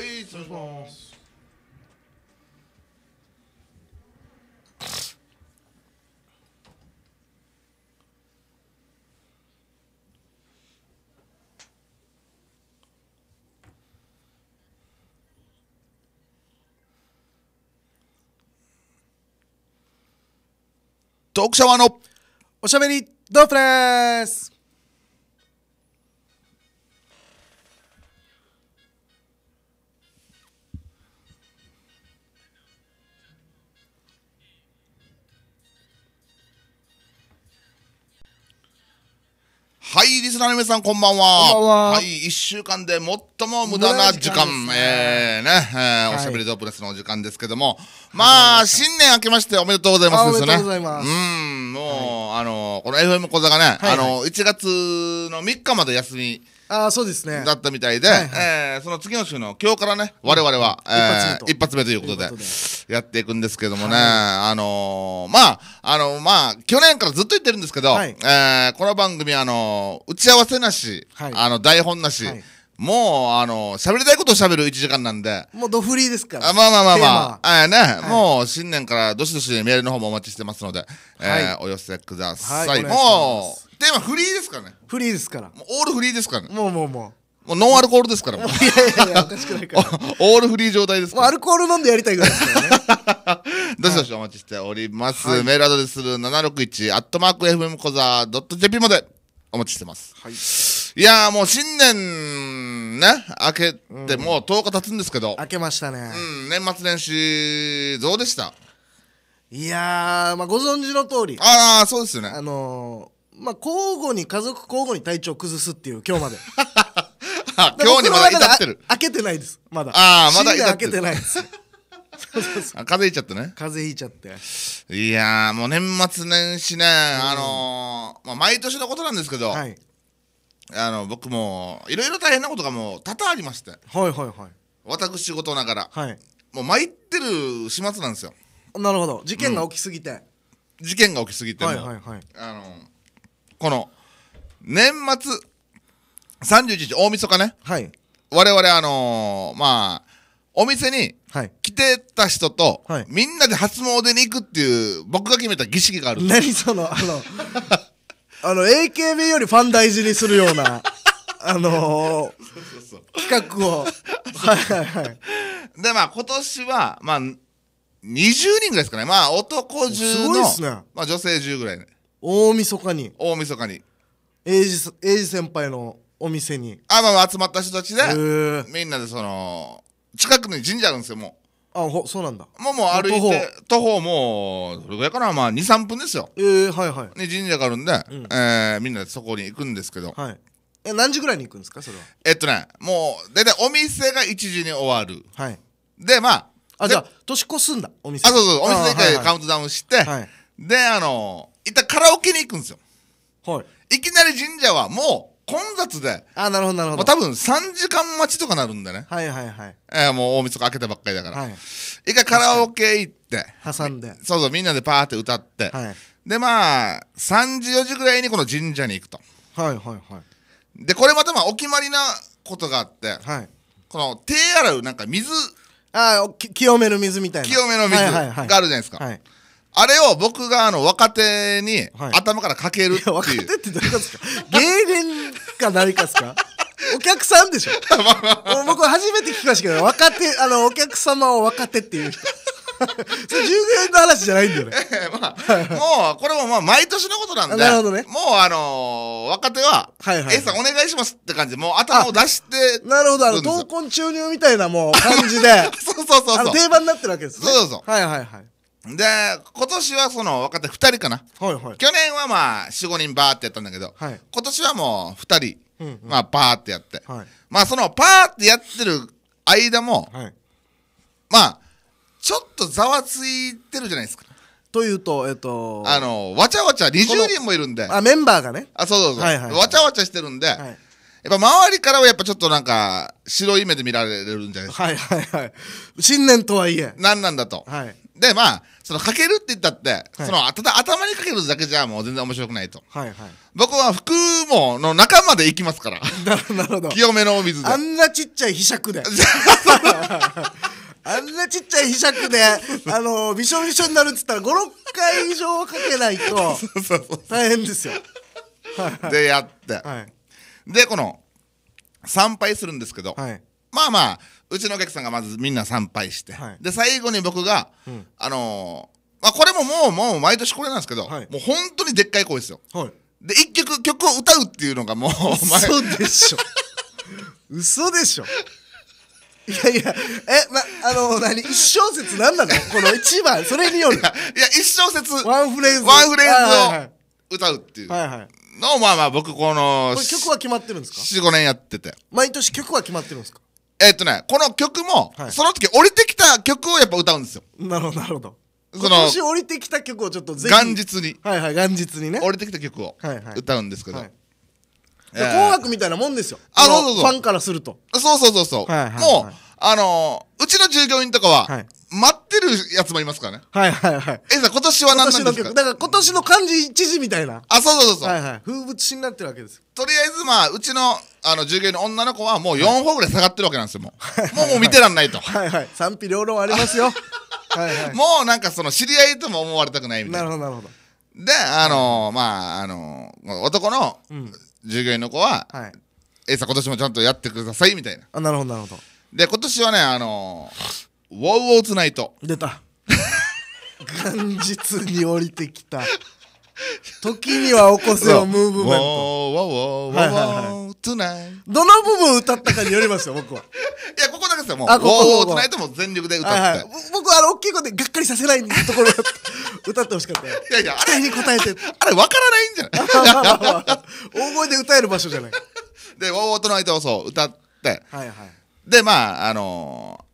je い失 n します読者はのおしゃべりドープですはい、リスナーの皆さん、こんばんは。こんばんは。はい、一週間で最も無駄な時間、時間えー、ね、えーおしゃべりドープレスのお時間ですけども、まあ、新年明けましておめでとうございますですね。おめでとうございます。うん、もう、はい、あの、この FM 講座がね、はいはい、あの、1月の3日まで休み、あそうですねだったみたいで、はいはい、えー、その次の週の今日からね我々は、うんえー、一発目ということでやっていくんですけどもね、はい、あのー、まああのー、まあ去年からずっと言ってるんですけど、はい、えー、この番組あの打ち合わせなし、はい、あの台本なし、もう、あの、喋りたいことを喋る1時間なんで。もうドフリーですから。まあまあまあまあ。えね、はい、もう新年からどしどしメールの方もお待ちしてますので、えー、お寄せください。はい、もうテーマフリーですからねフリーですからもうオールフリーですからねもうもうももうノンアルコールですからもうういやいやいやおかしくないからオールフリー状態ですかうアルコール飲んでやりたいぐらいですからねどしどしお待ちしております、はいメールアドレス761アットマーク FM ット .jp までお待ちしてますはいいやーもう新年ね明けてもう10日経つんですけど、明けましたね、うん、年末年始どうでしたいやーまあご存知の通りああそうですよねあのまあ、交互に家族交互に体調崩すっていう今日まで 今日にまだ至ってる開けてないですまだああまだ開けてないです 風邪ひいちゃってね風邪ひいちゃっていやーもう年末年始ね、うん、あのー、まあ、毎年のことなんですけど、はい、あの僕もいろいろ大変なことがもう多々ありましてはいはいはい私事ながら、はい、もう参ってる始末なんですよなるほど事件が起きすぎて、うん、事件が起きすぎても、はいはいはい、あのーこの年末31日大晦日ねはい我々あのーまあお店にはい来てた人と、はいみんなで初詣に行くっていう僕が決めた儀式がある何そのあの あの AKB よりファン大事にするような あのー、企画をはいはいはいでまあ今年はまあ20人ぐらいですかねまあ男10すの、ねまあ、女性10ぐらいね大晦日に大晦日に英二英二先輩のお店にあまあ集まった人たちでみんなでその近くに神社あるんですよもうあほそうなんだもうもう歩いて徒歩もうどれぐらいかなまあ23分ですよえー、はいはいに神社があるんで、うん、えー、みんなでそこに行くんですけどはいえ何時ぐらいに行くんですかそれはえっとねもう大体お店が1時に終わるはいでまああじゃあ年越すんだお店あそうそうお店で一回カウントダウンして、はい、であの一旦カラオケに行くんですよ。はい。いきなり神社はもう混雑で。あ、なるほど、なるほど。多分3時間待ちとかなるんだね。はいはいはい。えー、もう大晦日開けたばっかりだから。はい。一回カラオケ行って。挟んで。そうそう、みんなでパーって歌って。はい。で、まあ、3時4時ぐらいにこの神社に行くと。はいはいはい。で、これまたまあ、お決まりなことがあって。はい。この手洗うなんか水。ああ、清めの水みたいな。清めの水があるじゃないですか。はい、はいはいあれを僕があの若手に頭からかけるっていう。若手って誰かですか芸人か何かですか お客さんでしょ僕初めて聞きましたけど若手あのお客様を若手っていう それ従業員の話じゃないんだよねええまあ、もう、これもまあ、毎年のことなんで、なるほどねもう、あの若手は、はいはい A さんお願いしますって感じで、もう頭を出して、なるほどあの闘魂注入みたいなもう感じで そうそうそうそう。定番になってるわけですねそうそうそうはいはいはいで今年はその若手2人かな、はいはい、去年はまあ45人バーってやったんだけど、はい、今年はもう2人、うんうん、まあ、バーってやって、はい、まあそのパーってやってる間も、はい、まあちょっとざわついてるじゃないですか。というと、えっ、とあのわちゃわちゃ20人もいるんであメンバーがねあそうそうそう、はいはいはい、わちゃわちゃしてるんで、はい、やっぱ周りからはやっぱちょっとなんか白い目で見られるんじゃないですかはいはいはい新年とはいえ何なんだと、はい、でまあそのかけるって言ったって、はい、そのただ頭にかけるだけじゃもう全然面白くないと、はいはい、僕は服もの中まで行きますからなるほど清めのお水であんなちっちゃいひしゃくで あんなちっちゃいひ杓で、あのびしょびしょになるっつったら、5、6回以上かけないと、大変ですよ。で、やって。はい、で、この、参拝するんですけど、はい、まあまあうちのお客さんがまずみんな参拝して、はいで最後に僕が、うんあのーまあ、これももうもう毎年これなんですけど、はいもう本当にでっかい声ですよはいで一曲曲を歌うっていうのがもう 嘘でしょ 嘘でしょいやいやえま、あの何一小節何なのこの一番それによるいや一小節ワンフレーズワンフレーズを歌うっていうのはいはいの、まあまあ僕このれ曲は決まってるんですか45年やってて毎年曲は決まってるんですかえー、っとね、この曲も、はいその時降りてきた曲をやっぱ歌うんですよ。なるほどなるほどそ今の、年降りてきた曲をちょっとぜ元日に、はいはい元日にね降りてきた曲をはいはい歌うんですけど、はいえー紅白みたいなもんですよあそうそうそうファンからするとそうそうそうそう、はいはいはいもうあのーうちの従業員とかは、はい全ってるやつもいますからね。はいはいはい。え、さ、今年は何なんですかだから今年の漢字一字みたいな。あ、そうそうそうそう。はいはい。風物詩になってるわけです。とりあえずまあ、うちの、あの、従業員の女の子はもう4歩ぐらい下がってるわけなんですよ、もう。もうもう見てらんないと。はいはい。賛否両論ありますよ。はいはい。もうなんかその、知り合いとも思われたくないみたいな。なるほどなるほど。で、あのー、まあ、あのー、男の従業員の子は、うん、はい、えさ、今年もちゃんとやってくださいみたいな。あ、なるほどなるほど。で、今年はね、あのーウォーウォツナイト出た元日に降りてきた時には起こせよムーブメントウォーウォーウォーウォーウォーーツナイどの部分歌ったかによりますよ僕はいやここだけですよもうウォーウォーツナイトも全力で歌って、はいはい、僕あの大きい声でがっかりさせないところ歌ってほしかったよいやいや期待に応えてあれわからないんじゃない 大声で歌える場所じゃないでウォーウォートナイトをそう歌ってはいはいでまああのー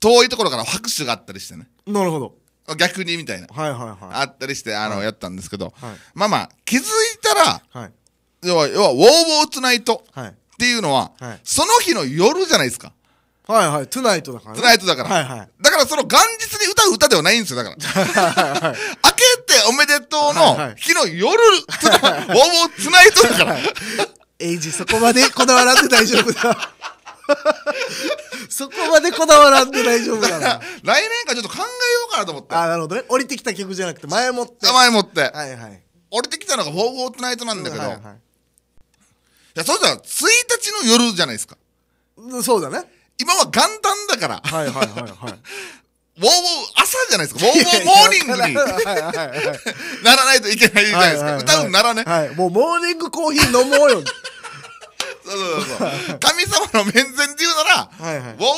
遠いところから拍手があったりしてねなるほど逆にみたいな、はいはいはい、あったりしてあの、はい、やったんですけど、はい、まあまあ気づいたら、はい、要は要はウォーウォーツナイトっていうのは、はい、その日の夜じゃないですかはいはい、トゥナイトだから、ね、トゥナイトだから。はいはい。だからその元日に歌う歌ではないんですよ、だから。はいはい、明けておめでとうの日の夜、はいはい、ウォーウォーツナイトだから。エイジ、そこまでこだわらず大丈夫だ。そこまでこだわらんで大丈夫な。か来年かちょっと考えようかなと思ってあなるほどね降りてきた曲じゃなくて前もって前もってはいはい降りてきたのが「フォーフォートナイト」なんだけど、うんはいはい、いやそうしたら1日の夜じゃないですかそうだね今は元旦だからはいはいはいはい ウォーウォー朝じゃないですか。ウォーウォーモーニングにならないといけないじゃないですか。はいはいはい、歌うならね。はい。もうモーニングコーヒー飲もうよ。そうそうそう神様の面前で言うなら、はいはい、ウォーウォーモ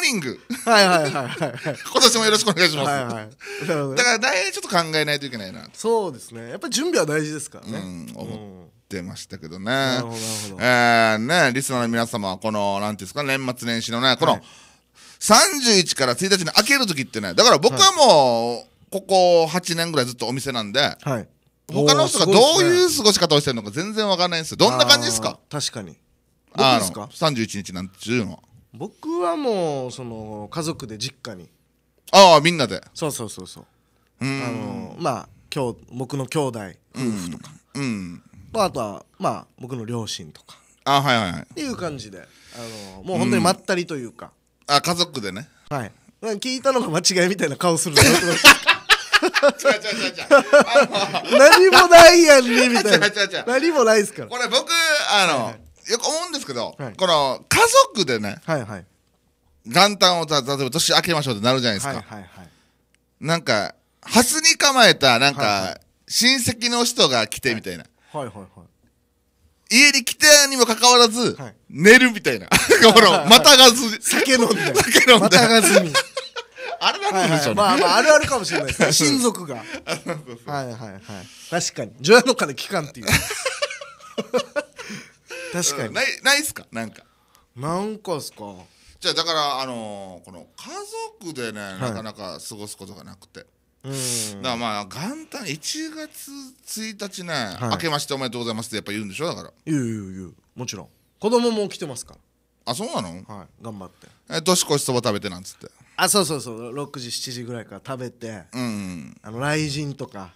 ーニング。はいはいはいはい。今年もよろしくお願いします。はいはい、だから大変ちょっと考えないといけないな。そうですね。やっぱり準備は大事ですからね。うん、思ってましたけどね。なるえー、ね、リスナーの皆様はこの、なんていうんですか、年末年始のね、この、はい、31から1日に開ける時ってね、だから僕はもう、ここ8年ぐらいずっとお店なんで、はい他の人がどういう過ごし方をしてるのか全然わかんないんですよ。どんな感じですか確かに。あの31日なんていうの僕はもうその家族で実家にああみんなでそうそうそうそうあのまあ今日僕の兄弟夫婦とか、うん、あとはまあ僕の両親とかあはいはいはいっていう感じであのもう本当にまったりというか、うん、あ家族でねはい聞いたのが間違いみたいな顔する 何もないやんねみたいな 何もないですからこれ僕あの、はいはいよく思うんですけど、はいこの家族でねはいはい元旦を例えば年明けましょうってなるじゃないですか、はいはいはいなんか蓮に構えたなんか、親戚の人が来てみたいな、はいはいはい家に来てにもかかわらず、はい寝るみたいな またがず酒飲んで酒飲んでまたがずに あれなんでしょはいまあまああるあるかもしれないですね 親族がはいはいはい確かに除夜の鐘期間っていう確かに、うん、ないないっすかなんかなんかっすかじゃあだからあのー、この家族でね、なかなか過ごすことがなくてうんだからまあ元旦1月1日ね、はい、明けましておめでとうございますってやっぱ言うんでしょだから言う言う言うもちろん子供も起きてますからあそうなのはい頑張ってえ年越しそば食べてなんつってあそうそうそう6時7時ぐらいから食べて、うん、うん、あの雷神とか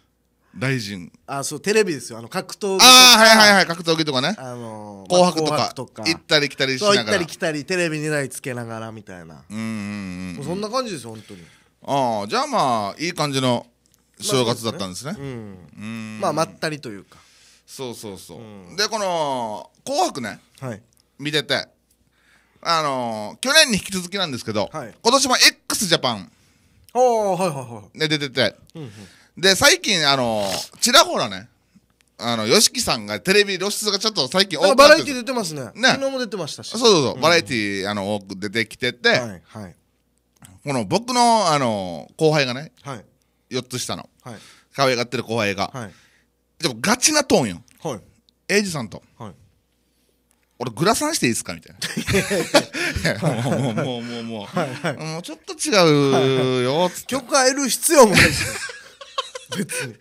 大臣あそうテレビですよあの格闘技とかああはいはいはい格闘技とかね、あのー紅白とか白とか行ったり来たりしそう行ったり来たりテレビに台つけながらみたいな、うんうそんな感じですよ本当にああじゃあまあいい感じの正月だったんですね,、うんうんまあまったりというかそうそうそう、でこの「紅白ね」はい見ててあのー去年に引き続きなんですけど、はい今年も x ジャパンああはいはいはいね出てて、うんで、最近、あの、ちらほらね、あの、吉木さんがテレビ露出がちょっと最近多くなってバラエティ出てますね。ね。昨日も出てましたし。そうそうそう。バラエティ、あの、多く出てきてて、はいはい、この僕の、あの、後輩がね、はい、4つ下の、はい、可愛がってる後輩が、はい、でもガチなトーンよ。はい。エイジさんと。はい俺グラサンしていいですかみたいなもうもうもうもう、はいはい、もうちょっと違うよっっ、て曲変える必要もないです別に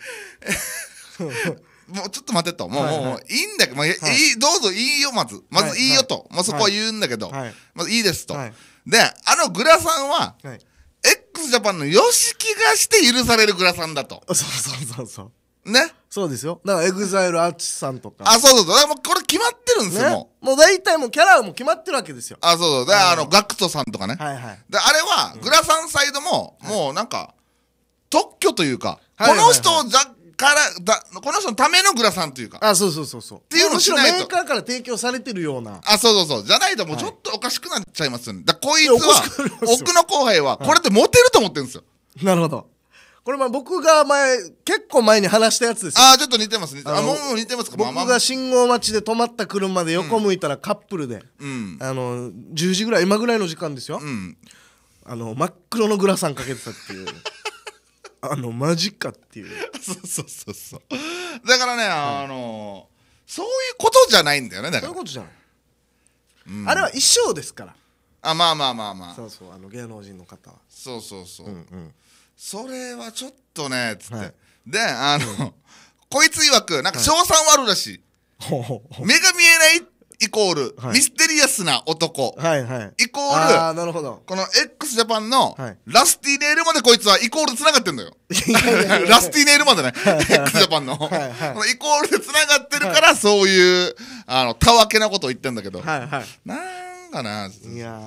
もうちょっと待てともう、いい、もういいんだけど、まあはいい、どうぞいいよまずまずいいよと、はいはい、そこは言うんだけど、はい、まずいいですと、はい、であのグラさんは、はい、x ジャパンの YOSHIKI がして許されるグラさんだとそうそうそうそうねそうですよだから EXILE アーチさんとかあそうそうそうだもうこれ決まってるんですよ、ね、もう大体もうキャラはもう決まってるわけですよあそうそうで、あの GACKT さんとかね、はいはい、であれはグラさんサイドも、もうなんか、特許というかこの人だからだこの人のためのグラサンというかあそうそうそうそうっていうのしないとメーカーから提供されてるようなあそうそうそうじゃないともうちょっとおかしくなっちゃいますよねだこいつは奥の後輩はこれってモテると思ってるんですよ、なるほどこれまあ僕が前結構前に話したやつですああちょっと似てますあもう似てますか僕が信号待ちで止まった車で横向いたらカップルで、うん、あの10時ぐらい今ぐらいの時間ですよ、うん、あの真っ黒のグラサンかけてたっていうあのマジかっていう そうそうそうそうだからね、あのそういうことじゃないんだよねだそういうことじゃない、うんあれは衣装ですからあまあまあまあまあそうそうあの芸能人の方はそうそうそう、うんそれはちょっとねつって、はいであの、こいつ曰くなんか賞賛はあるらしい、目が見えないっイコール、はいミステリアスな男、はいはい。イコあール、なるほど。この x ジャパンのはい、ラスティネイルまでこいつはイコール繋がってんのよ。ラスティネイルまでね、x ジャパンの。はいはいのイコールで繋がってるから、そういう、あの、たわけなことを言ってんだけど。はいはなんかな、い。や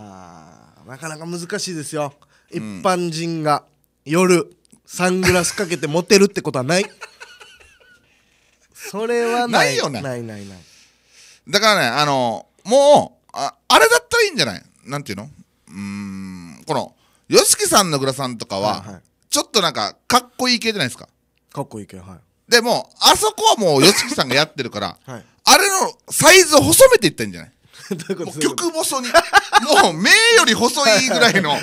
ー、なかなか難しいですよ。一般人が夜、サングラスかけてモテるってことはない。それはない。ないよねないないない。だからね、あの、もう、ああれだったらいいんじゃないなんていうのうーん、この、ヨシキさんのグラさんとかは、はいはい、ちょっとなんか、かっこいい系じゃないですか。かっこいい系、はい。でも、あそこはもうヨシキさんがやってるから、はい、あれのサイズを細めていったんじゃない もう曲細に、もう目より細いぐらいの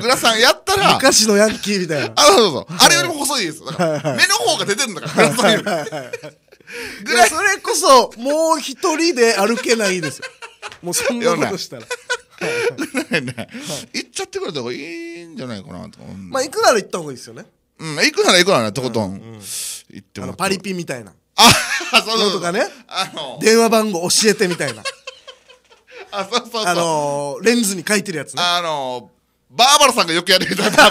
グラさんやったら、昔のヤンキーみたいな。あ、そうそうそう。あれよりも細いです。目の方が出てるんだから、グラさんより。ぐらそれこそもう一人で歩けないですよ もうそんなことしたら。行っちゃってくれた方がいいんじゃないかなと思うまあ行くなら行った方がいいですよねうん行くなら行くならとことん、うんうん、行ってもらってパリピみたいなあそうそうとかねあの電話番号教えてみたいな あそうそうそうあのレンズに書いてるやつねあのバーバラさんがよくやるみたいな バ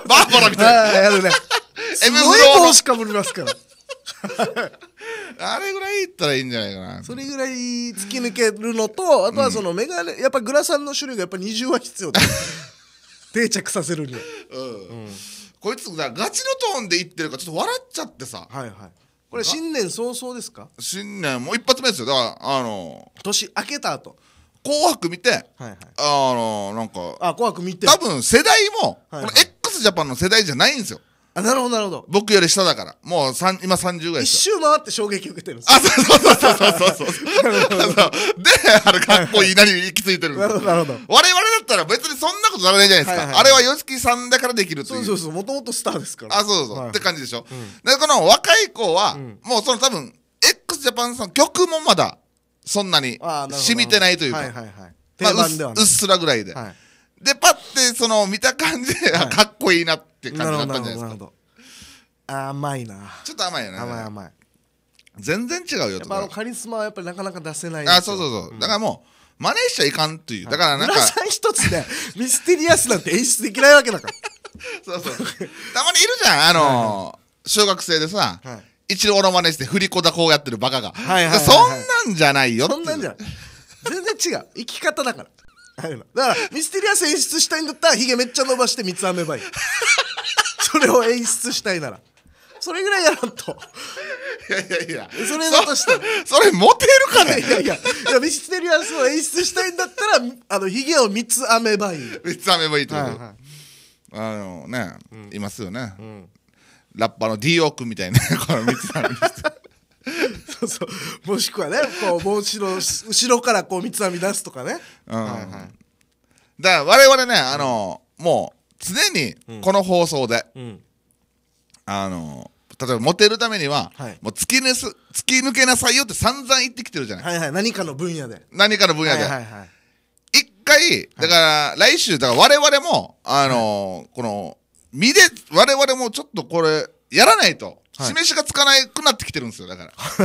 ーバラみたいなやるねすごい帽子かぶりますからあれぐらいいったらいいんじゃないかなそれぐらい突き抜けるのとあとはそのメガネ、やっぱグラサンの種類がやっぱ二重は必要だ 定着させるにうん、うん、こいつガチのトーンで言ってるからちょっと笑っちゃってさはいはいこれ新年早々ですか新年もう一発目ですよだからあの年明けた後紅白見て、はいはい、あのなんかあ紅白見て多分世代も、はいはい、この x ジャパンの世代じゃないんですよあなるほどなるほど僕より下だからもう三今30ぐらい一周回って衝撃受けてるんですあそうそうそうそうそうそうであのかっこいいなに行き着いてるんでなするほよどなるほど我々だったら別にそんなことならないじゃないですか、はいはいあれは y o s さんだからできるといそうそうそうもともとスターですからあそうそうそう、はいって感じでしょ、でこの若い子は、んもうその多分 x ジャパンさんの曲もまだそんなに染みてないというか、はいはいはい定うっ番ではうっすらぐらいで、はいでパってその見た感じで、あかっこいいなってって感じだったんじゃないですか甘いなちょっと甘いよね甘い甘い全然違うよやっぱあのカリスマはやっぱりなかなか出せないあそうそうそう、うん、だからもう真似しちゃいかんという、だからなんかさん一つで ミステリアスなんて演出できないわけだからそうそうたまにいるじゃんあのー小学生でさ、はい一郎の真似して振り子だこうやってるバカが、はいはいはいはい、そんなんじゃないよそんなんじゃない全然違う生き方だからあのだからミステリアス演出したいんだったらヒゲめっちゃ伸ばして三つ編めばいい それを演出したいならそれぐらいやらんといやいやいやそれだとしてらそれモテるかねいやいやいやミステリアスを演出したいんだったらあのヒゲを三つ編めばいい三つ編めばいいってこと、はいはい、あのね、うん、いますよね、うん、ラッパの D オークみたいなこの三つ編み そうそうもしくはねこう帽子の後ろからこう三つ編み出すとかね、うんはいはい、だから我々ねあの、うん、もう常にこの放送で、うん、あの例えばモテるためには、はい、もう突き抜す突き抜けなさいよって散々言ってきてるじゃない、はいはい、何かの分野で何かの分野で、はいはいはい、一回だから来週だから我々もあの、はい、この身で我々もちょっとこれやらないと、示しがつかなくなってきてるんですよ、だか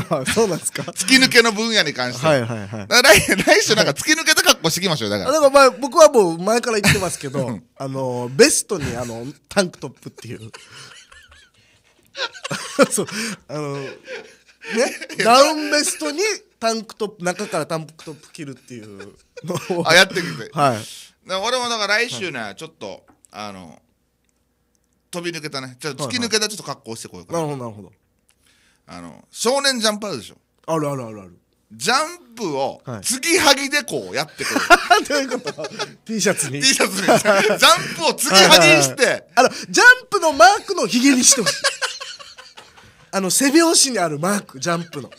ら。そうなんですか 突き抜けの分野に関して。はいはいはい。来週なんか突き抜けた格好してきましょうだから。だから僕はもう前から言ってますけど、あの、ベストにあの、タンクトップっていう。そう、あの、ね、ダウンベストにタンクトップ、中からタンクトップ切るっていうのを。あ、やってきて。はい。俺もだから来週な、ちょっと、あの、飛び抜けたねちょっと突き抜けたちょっと格好してこようかな、なるほどなるほどあの少年ジャンプあるでしょあるあるあるあるジャンプを継ぎはぎでこうやってくる、はい、どういうこと ?T シャツに T シャツにジャンプを継ぎはぎにして、はいはいはい、あのジャンプのマークのひげにしてほしい あの背拍子にあるマークジャンプの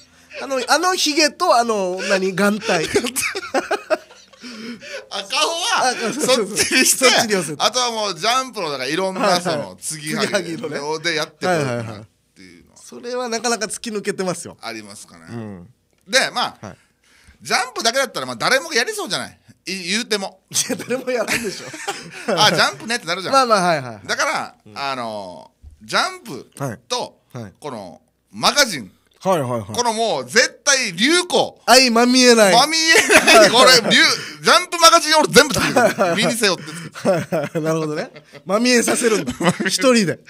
あのあのひげとあの何眼帯 赤穂はそっちにしてあとはもうジャンプのだからいろんなその継ぎはぎでやってくるっていうのそれはなかなか突き抜けてますよありますかね、うん、でまあ、はい、ジャンプだけだったらまあ誰もやりそうじゃない言うてもいや誰もやらんでしょ あジャンプねってなるじゃんまあまあはいはいだから、うん、あのジャンプと、はい、このマガジンはいはいはい。このもう、絶対、流行。相まみえない。まみえない。これ、ジャンプマガジン俺全部作る。身に背負って作る。なるほどね。まみえさせるんだ。一人で。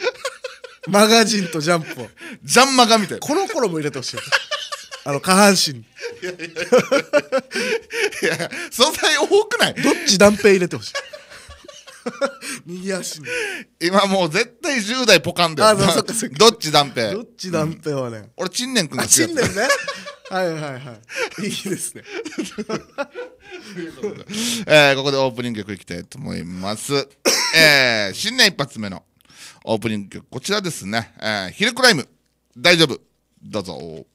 マガジンとジャンプを。ジャンマガみたいな。の頃も入れてほしい。あの、下半身いやいやいや。いや、素材多くないどっち断片入れてほしい。右足に今もう絶対10代ポカンだよあそっかそどっち断平どっち断平はね、うん、俺ん年んが好ちんね年ねはいはいはいいいですね えー、ここでオープニング曲いきたいと思います、えー、新年一発目のオープニング曲こちらですね「えー、ヒルクライム大丈夫」どうぞ。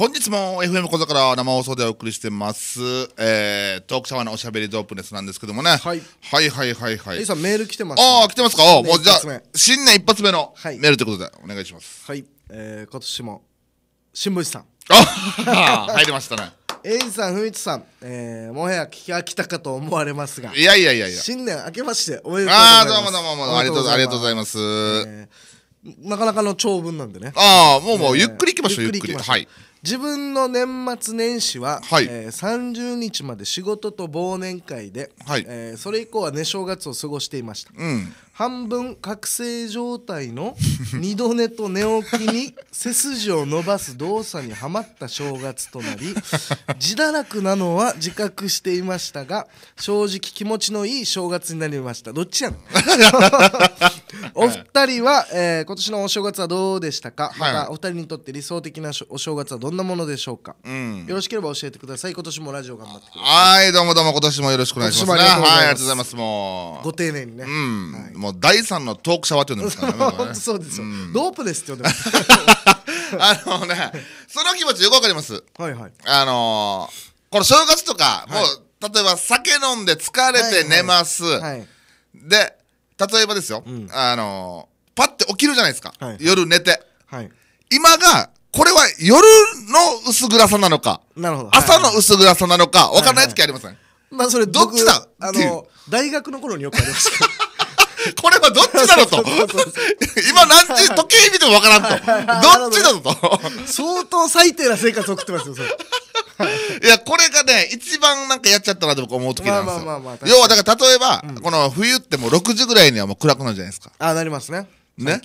本日も FM 小座から生放送でお送りしてます、えー、トークシャワーのおしゃべりドープネスなんですけどもね、はい、はいはいはいはい A さんメール来てます、ああ来てますかもうじゃあ新年一発目のメールということでお願いしますはい、えー、今年も新聞さんあ 入りましたねエイさん、ふみつさん、えー、もや聞き飽きたかと思われますが、いやいやいやいや、新年明けましておめでとうございます。ああ、どうもどうもどうも、ありがとうございます。えー、なかなかの長文なんでね。ああ、もうもう、ゆっくりいきましょう、ゆっくり。はい。自分の年末年始は、はいえー、30日まで仕事と忘年会で、はいえー、それ以降は寝正月を過ごしていました、うん半分覚醒状態の二度寝と寝起きに背筋を伸ばす動作にはまった正月となり自堕落なのは自覚していましたが正直気持ちのいい正月になりましたどっちやの お二人は、えー、今年のお正月はどうでしたかまたお二人にとって理想的なお正月はどんなものでしょうか、うん、よろしければ教えてください今年もラジオ頑張ってくださいはいどうもどうも今年もよろしくお願いします、ね、はいありがとうございますもうご丁寧にね、うん、はいの第三のトークシャワーって呼んでますからねね そうですよ、んープですって呼んでます。あのね、その気持ちよくわかります。はいはい。あのーこの正月とか、もう、例えば酒飲んで疲れて寝ます。はい。で、例えばですよ、うん、あのーパッて起きるじゃないですか。はい夜寝て。はい。今が、これは夜の薄暗さなのか、なるほど。朝の薄暗さなのか、わかんない時ありません、まあそれどっちだあの大学の頃によくありました これはどっちだろ うと。今何時、時計見てもわからんと。どっちだろうと。相当最低な生活送ってますよ、それ。いや、これがね、一番なんかやっちゃったなと僕思う時なんですよ。要は、だから例えば、この冬ってもう6時ぐらいにはもう暗くなるじゃないですか。あ、なりますね。ね。はい、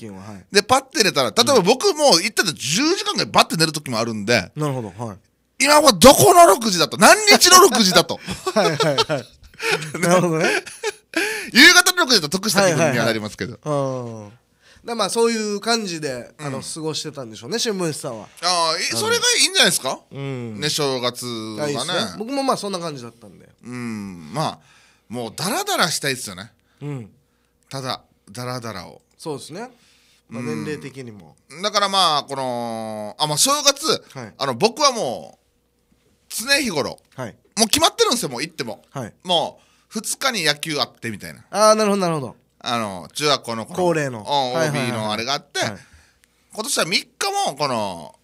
で、パッて寝たら、例えば僕も行ったら10時間ぐらいバッて寝る時もあるんで。なるほど、はい。今はどこの6時だと。何日の6時だと。はいはいはい。なるほどね。夕方6時だと得した気分にはなりますけど、はい、まあそういう感じで、あの過ごしてたんでしょうね新聞紙さんはああそれがいいんじゃないですか、うん、ね正月がねね僕もまあそんな感じだったんでうんまあもうダラダラしたいですよね、うん、ただダラダラをそうですねまあ、年齢的にも、うん、だからまあこのあ、まあ、正月、はい、あの僕はもう常日頃、はい、もう決まってるんですよもう行っても、はい、もう2日に野球あってみたいなああなるほどなるほどあの中学校の恒例の OB のあれがあって、今年は3日もこの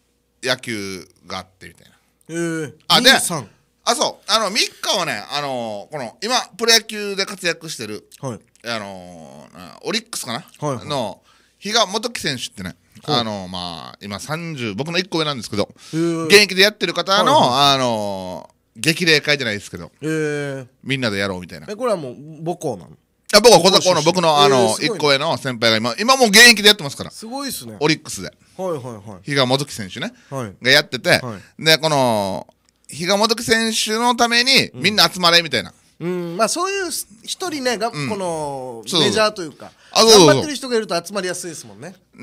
野球があってみたいなええー、あであそうあの3日はねあのこの今プロ野球で活躍してる、はい、あのオリックスかな、はいはい、の比嘉元樹選手ってねあのまあ今30僕の1個上なんですけど現役でやってる方の、あの激励会じゃないですけど、えー、みんなでやろうみたいなえこれはもう母校なのあ僕は小田校の僕のあの1個上の先輩が今今もう現役でやってますからすごいっすねオリックスではいはいはい比嘉元樹選手ね、はい、がやってて、はい、でこの比嘉元樹選手のためにみんな集まれみたいな、うんまあ、そういう一人ねが、このメジャーというか頑張ってる人がいると集まりやすいですもんね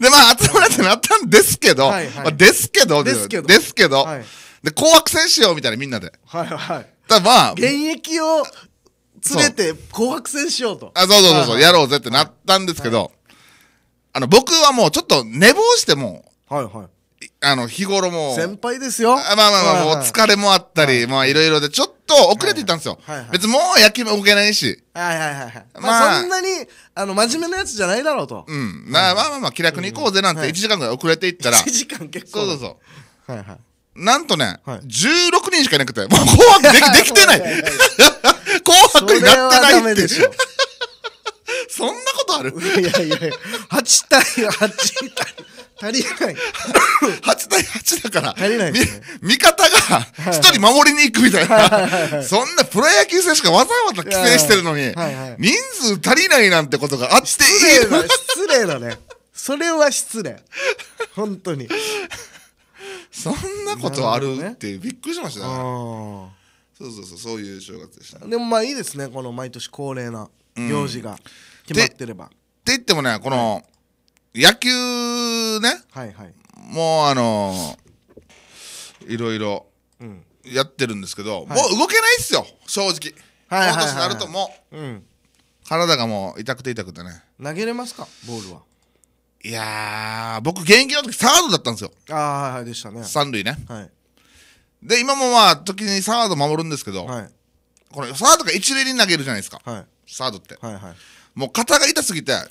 でまあ集まれなてなったんですけど、はいはい、まあ、ですけどですけどですけど、はいで紅白戦しようみたいなみんなではいはいだまあ現役を連れて紅白戦しようとあそうそうそうそう、はい、やろうぜってなったんですけど、はいはい、あの僕はもうちょっと寝坊してもはいはいあの日頃も先輩ですよまあまあまあ、もう疲れもあったり、はい、まあいろいろでちょっと遅れていたんですよ、はいはいはい、別にもう野球も動けないしはいはいはい、まあ、まあそんなにあの真面目なやつじゃないだろうとうん、まあまあまあまあ気楽に行こうぜなんて1時間ぐらい遅れていったら、1時間結構そうそうそうはいはいなんとね、はい、16人しかいなくて、もう紅白でき できてない紅白になってないって。そそんなことあるいやいやいや、8対8足りない。8対8だから、足りない、ね、味方が1人守りに行くみたいな、そんなプロ野球選手がわざわざ規制してるのに、人数足りないなんてことがあっていい失礼だね。それは失礼。本当に。そんなことあるってびっくりしましたねそうそうそうそういう正月でした、でもまあいいですねこの毎年恒例な行事が決まってれば、って言ってもねこの、野球ね、はいはい、もうあのいろいろやってるんですけど、もう動けないっすよ正直はいはいはい、なるともう、うん、体がもう痛くて痛くてね投げれますかボールはいやー、僕、現役の時サードだったんですよ。ああ、でしたね。三塁ね。はい。で、今もまあ、時にサード守るんですけど、はい。このサードが一塁に投げるじゃないですか。はい。サードって。はい。はい。もう肩が痛すぎて、はい。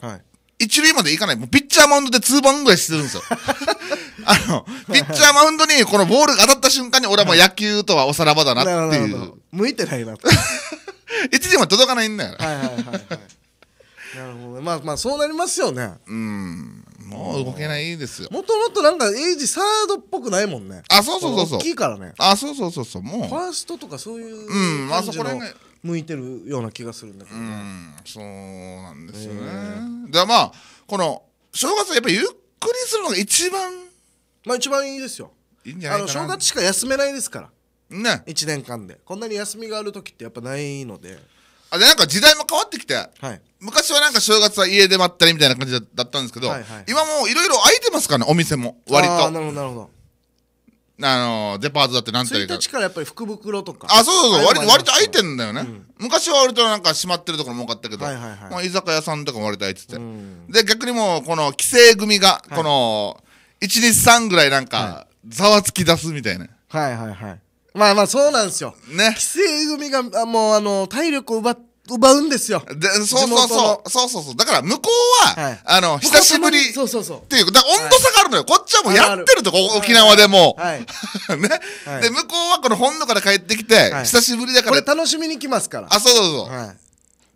一塁まで行かない。もうピッチャーマウンドでツーバウンドぐらいしてるんですよ。あの、ピッチャーマウンドにこのボールが当たった瞬間に俺はもう野球とはおさらばだなっていう向いてないなと。一塁まで届かないんだよね。はいはいはい。なるほどね。まあまあ、そうなりますよね。うん。もう動けないですよもともとなんかエイジサードっぽくないもんねあそうそうそうそう大きいからねあそうそうそうそうもうファーストとかそういううんあそこら向いてるような気がするんだけど、ね、うんそうなんですよね、えー、でまあこの正月やっぱりゆっくりするのが一番まあ一番いいですよいいんじゃないかなあの正月しか休めないですからね1年間でこんなに休みがある時ってやっぱないのであでなんか時代も変わってきて、はい昔はなんか正月は家で待ったりみたいな感じだったんですけど、はいはい今もいろいろ空いてますからねお店も割とああなるほどなるほどあのデパートだってなんたりうか日からやっぱり福袋とかあそうそうそう割と割と空いてんだよね、昔は割となんか閉まってるところも多かったけど、はいはいはいまあ、居酒屋さんとかも割と空いてて、で逆にもうこの帰省組がこの1日3ぐらいなんかざわつき出すみたいな、はいはいはいまあまあそうなんですよ。ね。規制組があもうあの体力を奪って奪うんですよ。で、そうそうそう。そうそうそう。だから、向こうは、はい、あの、久しぶり。そうそうそう。っていう、だ温度差があるのよ。はい、こっちはもうやってると、こ沖縄でも。はい。ね、はい、で、向こうはこの本土から帰ってきて、久しぶりだから。これ楽しみに来ますから。あ、そうそうそう。はい。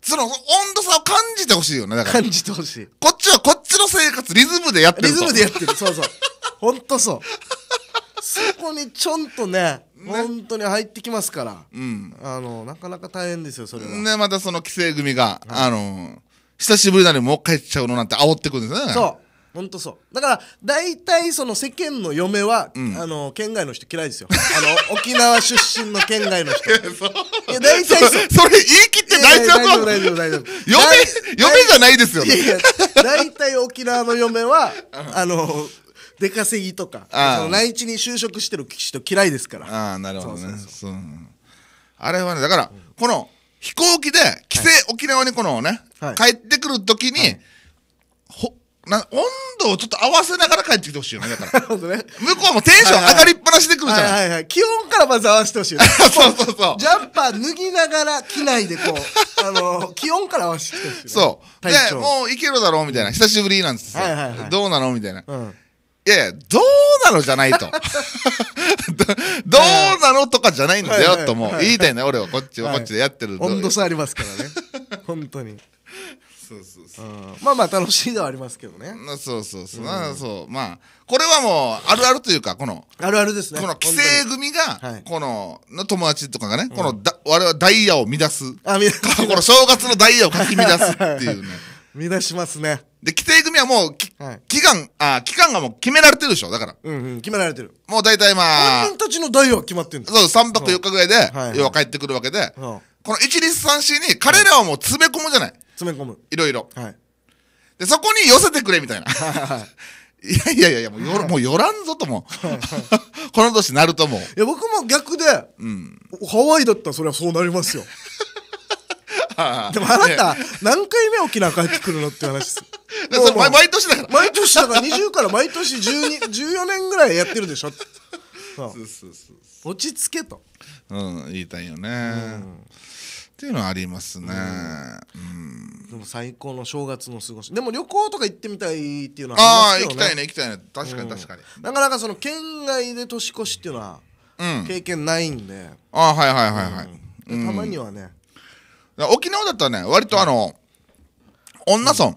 その温度差を感じてほしいよね、だから。感じてほしい。こっちはこっちの生活、リズムでやってるリズムでやってる。そうそう。ほんとそう。そこにちょんとね、本当に入ってきますから、うん、あのなかなか大変ですよそれはねまたその規制組が、あの久しぶりなのにもう帰っちゃうのなんて煽ってくるんですねそう本当そうだから大体その世間の嫁は、うん、あの県外の人嫌いですよあの 沖縄出身の県外の人 いや大体そそれ言い切って大丈夫大丈夫大丈夫嫁嫁じゃないですよ、ね、いやいや大体沖縄の嫁はあの出稼ぎとかの内地に就職してる人嫌いですからああなるほどねそうあれはねだから、この飛行機で帰省、沖縄にこのね、帰ってくるときに、ほな温度をちょっと合わせながら帰ってきてほしいよねだから 向こうもテンション上がりっぱなしでくるじゃん、はいはい、気温からまず合わせてほしい、そうそうそう ジャンパー脱ぎながら機内でこう、あの気温から合わせてほしい、ね、そうでもういけるだろうみたいな久しぶりなんですよ、はい、どうなのみたいな、うんいやいや、どうなのじゃないと。どうなのとかじゃないんだよとも言いたいね、俺はこっちはこっちでやってる、温度差ありますからね。本当に。そうそうそう。まあまあ楽しいではありますけどね。そうそうそう。まあそう。まあ、これはもうあるあるというか、この、あるあるですね。この規制組が、この、の友達とかがね、このだ、我々ダイヤを乱す。あ、乱す。この正月のダイヤをかき乱すっていうね。見出しますねで規定組はもう、はい、期間あ期間がもう決められてるでしょだからうん、うん、決められてるもう大体まあ自分たちの代は決まってるんだそう3泊4日ぐらいで、はい、要は帰ってくるわけで、はい、この一律三振に彼らはもう詰め込むじゃない、詰め込むいろいろ、はい、でそこに寄せてくれみたいな、はいはいいやいやいやもうよ、はい、もうよらんぞとも、う。この年なるともいや僕も逆で、うん、ハワイだったらそれはそうなりますよでもあなた 何回目沖縄帰ってくるのって話です 毎年だから毎年だから20から毎年14 年ぐらいやってるでしょそう落ち着けとうん言いたいよね、っていうのはありますね、うん、でも最高の正月の過ごしでも旅行とか行ってみたいっていうのはあ、あ行きたいね行きたいね確かに確かに、なかなかその県外で年越しっていうのは経験ないんで、ああはいはいはいはい、たまにはね、沖縄だったらね割とあの、恩納村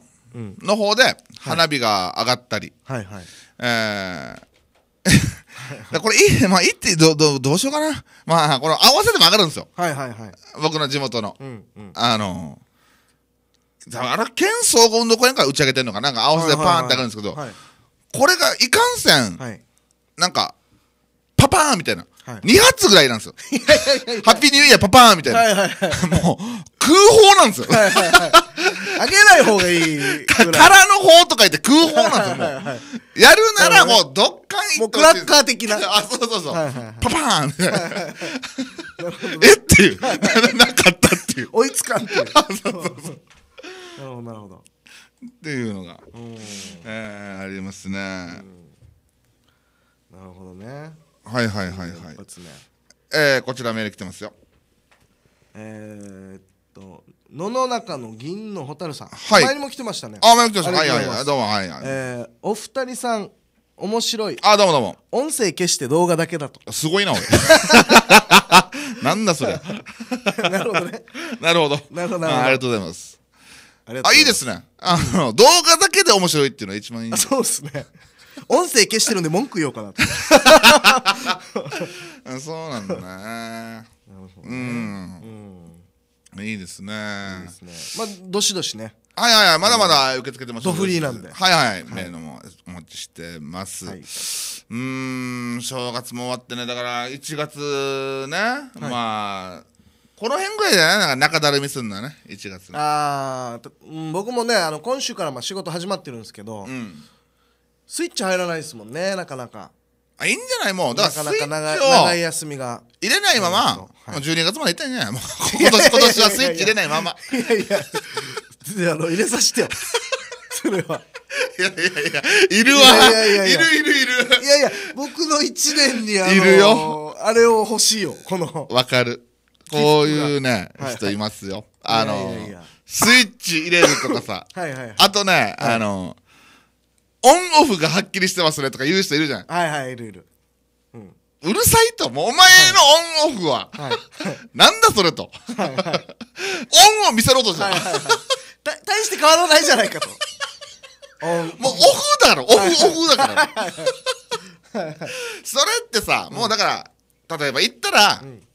の方で花火が上がったり、はいはいはい、えー、これいい、まあ、いいってどどどうしようかな、まあ、この合わせても上がるんですよ、はいはいはい、僕の地元の、うんうん、あのれ県総合運動公園から打ち上げてるのかなんか合わせてパーンって上がるんですけど、はいはいはいはい、これがいかんせん、はい、なんかパパーンみたいなはい、2発ぐらいなんですよ。いやいやいやハッピーニューイヤーパパーンみたいな。はいはいはい、もう、空砲なんですよ。はいはいはい、あげない方がいい空の方とか言って空砲なんですよ。もう。やるならもう、どっかにもうクラッカー的な。あ、そうそうそう。はいはいはい、パパーンみたいな。えっていう。なかったっていう。追いつかんっていう。そうそうそう。なるほど、なるほど。っていうのが、えー、ありますね。なるほどね。はいはいはいはい一目えー、こちらメール来てますよえー、っと野の中の銀の蛍さん、はい前にも来てましたねあ前来てましたはいはいはいどうもはいはい、えー、お二人さん面白いあどうもどうも音声消して動画だけだとすごいな俺 なんだそれ なるほどねなるほどなるほどありがとうございますありがとうござあいいですねあの動画だけで面白いっていうのは一番いいそうですね声消してるんで文句言おうかなと あそうなんだねなるうん、いいですねいいですねまあどしどしねはいはいはい、まだまだ受け付けてます。ドフリーなんで。はいはい、メールもお待ちしてます。はい、うん、正月も終わってね、だから1月ね、はい、まあ、この辺ぐらいじゃななんか中だるみすんだね、1月ああ、僕もね、あの今週からまあ仕事始まってるんですけど、うん、スイッチ入らないですもんねなかなかあいいんじゃないもうだからなかなか長い休みが入れないまま、もう12月までいったんじゃないもう今年今年はスイッチ入れないままいやいやあの入れさせてよ それはいやいやいやいるわいるいるいるいやいや僕の一年にあのいるよあれを欲しいよこのわかるこういうね人いますよあのスイッチ入れるとかさ あとねあのオンオフがはっきりしてますねとか言う人いるじゃん。はいはい、いるいる。うん。うるさいと、思うお前のオンオフは、はいはい、なんだそれと。はいはい、オンを見せろとじゃん。はいはいはい、大して変わらないじゃないかと。もうオフだろ、オフ、はいはい、オフだから。それってさ、もうだから、例えば行ったら、うん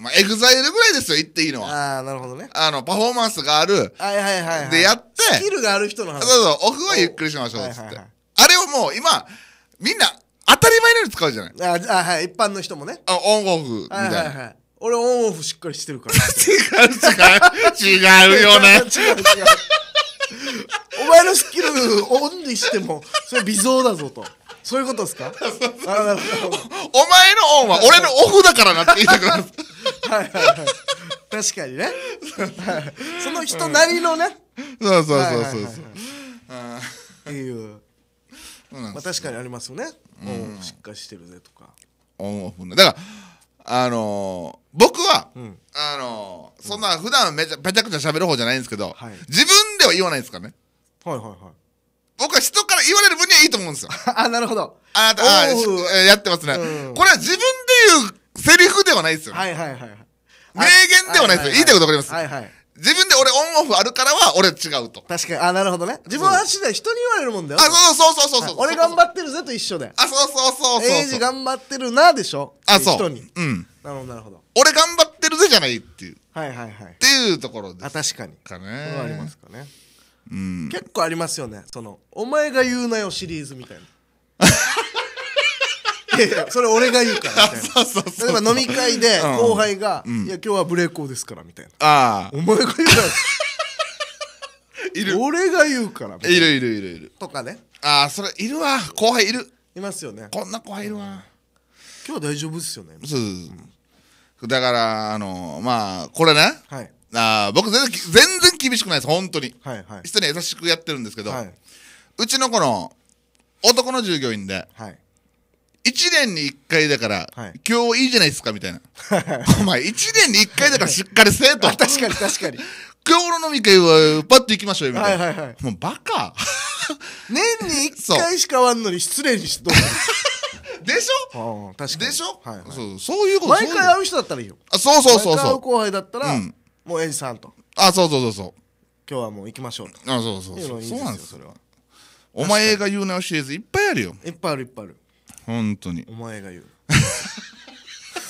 まあ、エグザイルぐらいですよ、言っていいのは。ああ、なるほどね。あの、パフォーマンスがある。はいはいはい、はい。で、やって。スキルがある人の話。そうそう、オフはゆっくりしましょう、つって、はいはいはい。あれをもう今、みんな当たり前のように使うじゃないああ、はい。一般の人もね。あ、オンオフ、みたいな。はいはいはい俺オンオフしっかりしてるから。違う違う。違うよね。違う違う。お前のスキルオンにしても、それ微増だぞと。そういうことですか お前のオンは俺のオフだからなって言いたくなる。はいはいはい確かにねその人なりのね、そうそうそうそうそうあっていうそうんまあ確かにありますよね、ううしっかりしてるぜとかオンオフのだからあのー僕は、んあのーそんな普段めちゃめちゃくちゃ喋る方じゃないんですけど、はい自分では言わないですかねはいはいはい僕は人から言われる分にはいいと思うんですよ あなるほどあなたあやってますね、うんこれは自分で言うセリフではないですよ、ね、はいはいはい。名言ではないですよ。言いたいことわかります。はいはい。自分で俺オンオフあるからは俺違うと。確かに。あ、なるほどね。自分は次第人に言われるもんだよ。あ、そうそうそうそうそう。俺頑張ってるぜと一緒で。あ、そうそうそうそう。エイジ頑張ってるなでしょ。あ、そう。人に。うん。なるほどなるほど。俺頑張ってるぜじゃないっていう。はいはいはい。っていうところです。あ、確かに。かね。ありますかね。うん。結構ありますよね。その、お前が言うなよシリーズみたいな。それ俺が言うからみたいな そうそうそう飲み会で後輩が「うんいや今日はブレイクですから」みたいなああ「お前が言うから」いる俺が言うからみたいないるいるいるいるとかねああそれいるわ後輩いるいますよねこんな後輩いるわ今日は大丈夫ですよねそうそうそうだからあのまあこれねはいあ僕全然全然厳しくないです本当にはいはい人に優しくやってるんですけど、はいうちのこの男の従業員ではい1年に1回だから、はい、今日いいじゃないですかみたいなお前1年に1回だからしっかりせえと 確かに確かに今日の飲み会はパッと行きましょうよみたいな、はいはいはい、もうバカ年に1回しかわんのに失礼にしとでしょ、確かでしょ、はいはい、そうそういうこと毎回会う人だったらいいよあそうそうそうそう会う後輩だったら、うん、もうエイジさんとあそうそうそうそう今日はもう行きましょうとあそうそうそうそうなんですよそれはお前が言うなよシリーズいっぱいあるよいっぱいあるいっぱいある本当にお前が言う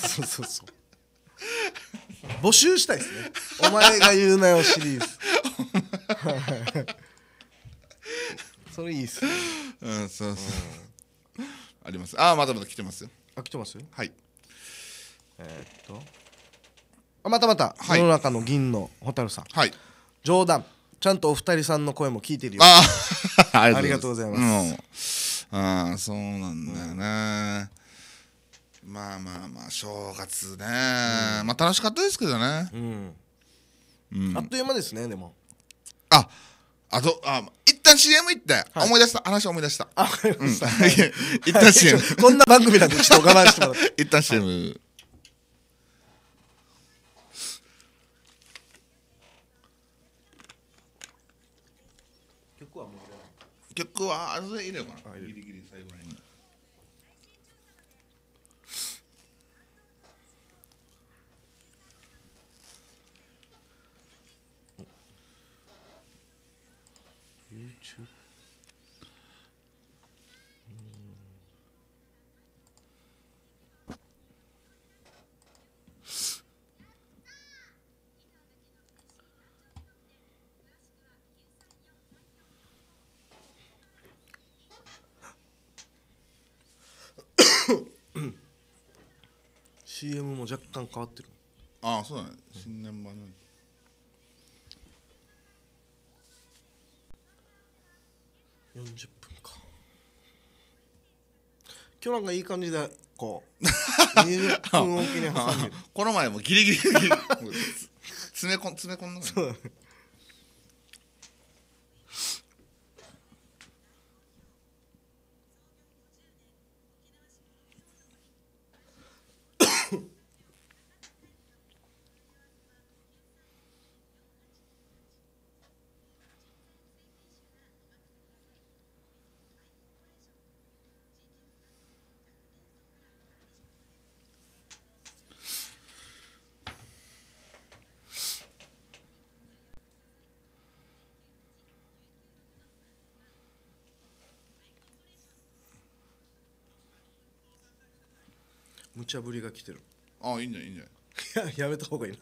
そうそうそう募集したいですね「お前が言うなよ」シリーズそれいいっすねうんそうそう、ありますああまだまだ来てますあ来てますはいえーっとあまたまた、はい世の中の銀の蛍さんはい冗談ちゃんとお二人さんの声も聞いてるよあ ありがとうございます、うんああそうなんだよね、うん、まあまあまあ正月ね、うん、まあ楽しかったですけどね、うん、うん、あっという間ですねでもああとあ一旦 CM 行って、はい、思い出した話思い出したあ分かりました、うん、一旦 CM こんな番組だとちょっと我慢してもらって 一旦 CM、はい曲はあれ入れるかなギリギリ CM も若干変わってるああそうだね、うん、新年版の40分か今日なんかいい感じでこう20 分大きに挟んでこの前もギリギリ 詰め込ん詰め込んだそうだね茶ぶりが来てるああいいんじゃないいいんじゃないややめた方がいいな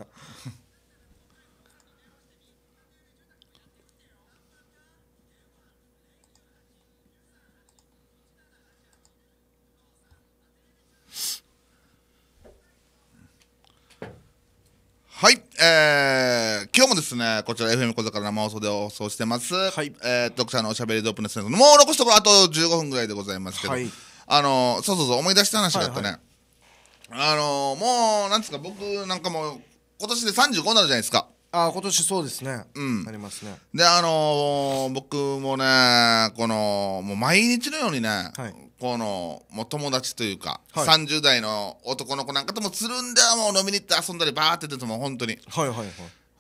はい、えー、今日もですね、こちら FM 小坂生放送で放送してます、はい、えー、読者のおしゃべりドープネスもう残すところあと15分ぐらいでございますけど、はい、あの、そうそうそう、思い出した話だったね。はいはいあのもうなんですか僕なんかもう今年で35になるじゃないですかあ今年そうですねうんありますねであのー、僕もねこのもう毎日のようにね、はい、このもう友達というか、はい、30代の男の子なんかともつるんでもう飲みに行って遊んだりバーって出ても本当にはいはいはい